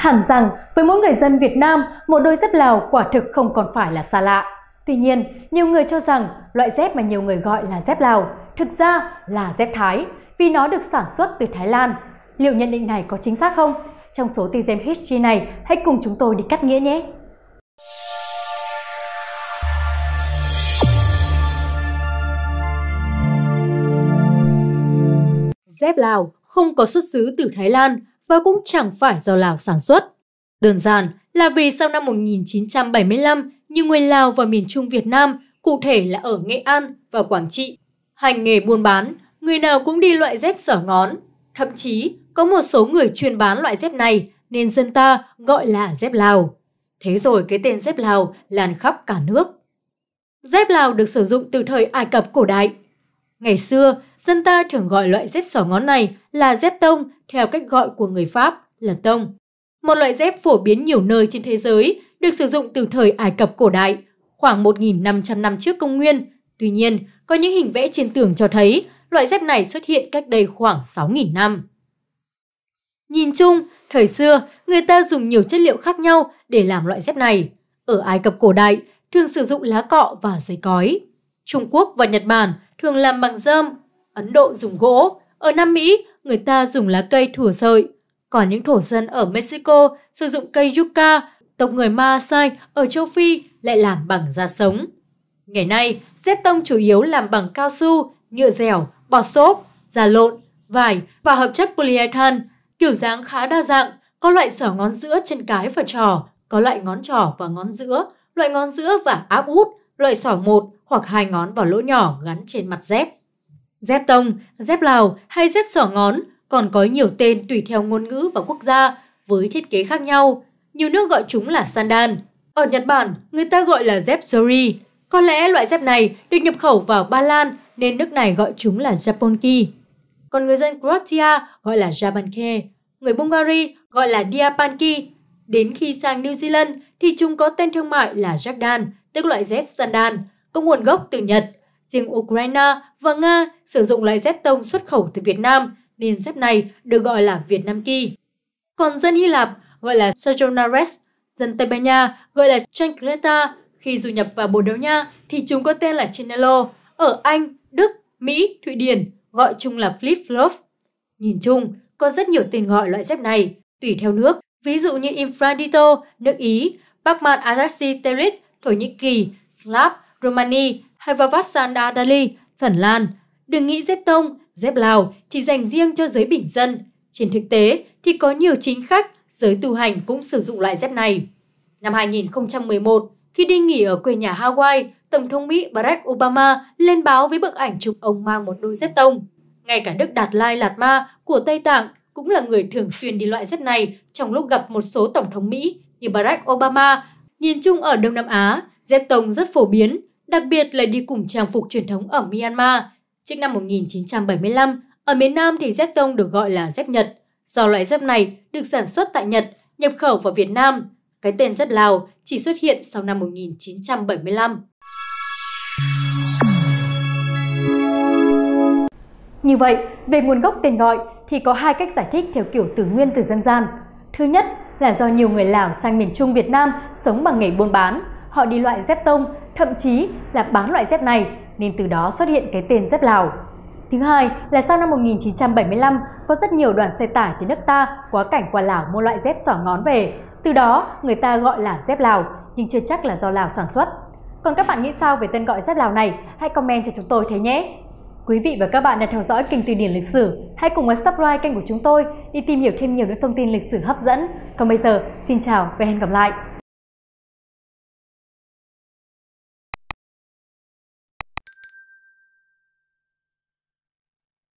Hẳn rằng với mỗi người dân Việt Nam, một đôi dép Lào quả thực không còn phải là xa lạ. Tuy nhiên, nhiều người cho rằng loại dép mà nhiều người gọi là dép Lào thực ra là dép Thái vì nó được sản xuất từ Thái Lan. Liệu nhận định này có chính xác không? Trong số Tizem History này, hãy cùng chúng tôi đi cắt nghĩa nhé! Dép Lào không có xuất xứ từ Thái Lan và cũng chẳng phải do Lào sản xuất. Đơn giản là vì sau năm 1975, nhiều người Lào vào miền Trung Việt Nam, cụ thể là ở Nghệ An và Quảng Trị, hành nghề buôn bán, người nào cũng đi loại dép sở ngón. Thậm chí, có một số người chuyên bán loại dép này nên dân ta gọi là dép Lào. Thế rồi cái tên dép Lào lan khắp cả nước. Dép Lào được sử dụng từ thời Ai Cập cổ đại. Ngày xưa, Dân ta thường gọi loại dép sỏ ngón này là dép tông theo cách gọi của người Pháp là tông. Một loại dép phổ biến nhiều nơi trên thế giới, được sử dụng từ thời Ai Cập cổ đại, khoảng 1.500 năm trước công nguyên. Tuy nhiên, có những hình vẽ trên tường cho thấy loại dép này xuất hiện cách đây khoảng 6.000 năm. Nhìn chung, thời xưa, người ta dùng nhiều chất liệu khác nhau để làm loại dép này. Ở Ai Cập cổ đại, thường sử dụng lá cọ và giấy cói. Trung Quốc và Nhật Bản thường làm bằng dơm Ấn Độ dùng gỗ, ở Nam Mỹ người ta dùng lá cây thủa sợi. Còn những thổ dân ở Mexico sử dụng cây yucca, tộc người Maasai ở châu Phi lại làm bằng da sống. Ngày nay, xếp tông chủ yếu làm bằng cao su, nhựa dẻo, bọt xốp, da lộn, vải và hợp chất polyethan, kiểu dáng khá đa dạng, có loại sở ngón giữa trên cái và trò, có loại ngón trỏ và ngón giữa, loại ngón giữa và áp út, loại sỏ một hoặc hai ngón vào lỗ nhỏ gắn trên mặt dép. Dép tông, dép lào hay dép sỏ ngón còn có nhiều tên tùy theo ngôn ngữ và quốc gia với thiết kế khác nhau. Nhiều nước gọi chúng là sandal. Ở Nhật Bản, người ta gọi là dép zori. Có lẽ loại dép này được nhập khẩu vào Ba Lan nên nước này gọi chúng là Japonki. Còn người dân Croatia gọi là Jabanke, người Bulgari gọi là Diapanki. Đến khi sang New Zealand thì chúng có tên thương mại là Jordan, tức loại dép sandal, có nguồn gốc từ Nhật riêng Ukraine và Nga sử dụng loại dép tông xuất khẩu từ Việt Nam, nên dép này được gọi là Việt Nam Kỳ. Còn dân Hy Lạp gọi là Sojournares, dân Tây Ban Nha gọi là Chancleta, khi du nhập vào Bồ Đào Nha thì chúng có tên là Chinelo, ở Anh, Đức, Mỹ, Thụy Điển gọi chung là flip-flop. Nhìn chung, có rất nhiều tên gọi loại dép này, tùy theo nước, ví dụ như Infradito, nước Ý, Bakman Araxi Telit, Thổ Nhĩ Kỳ, Slav, Romania hay vào Vassanda Dali, Phần Lan. Đừng nghĩ dép tông, dép Lào chỉ dành riêng cho giới bình dân. Trên thực tế thì có nhiều chính khách, giới tu hành cũng sử dụng loại dép này. Năm 2011, khi đi nghỉ ở quê nhà Hawaii, Tổng thống Mỹ Barack Obama lên báo với bức ảnh chụp ông mang một đôi dép tông. Ngay cả Đức Đạt Lai Lạt Ma của Tây Tạng cũng là người thường xuyên đi loại dép này trong lúc gặp một số tổng thống Mỹ như Barack Obama. Nhìn chung ở Đông Nam Á, dép tông rất phổ biến đặc biệt là đi cùng trang phục truyền thống ở Myanmar. Trước năm 1975, ở miền Nam thì dép tông được gọi là dép Nhật. Do loại dép này được sản xuất tại Nhật, nhập khẩu vào Việt Nam. Cái tên dép Lào chỉ xuất hiện sau năm 1975. Như vậy, về nguồn gốc tên gọi thì có hai cách giải thích theo kiểu từ nguyên từ dân gian. Thứ nhất là do nhiều người Lào sang miền Trung Việt Nam sống bằng nghề buôn bán, họ đi loại dép tông, thậm chí là bán loại dép này, nên từ đó xuất hiện cái tên dép Lào. Thứ hai là sau năm 1975, có rất nhiều đoàn xe tải từ nước ta quá cảnh qua Lào mua loại dép sỏ ngón về. Từ đó, người ta gọi là dép Lào, nhưng chưa chắc là do Lào sản xuất. Còn các bạn nghĩ sao về tên gọi dép Lào này? Hãy comment cho chúng tôi thế nhé! Quý vị và các bạn đã theo dõi kênh Từ điển lịch sử. Hãy cùng subscribe kênh của chúng tôi đi tìm hiểu thêm nhiều những thông tin lịch sử hấp dẫn. Còn bây giờ, xin chào và hẹn gặp lại!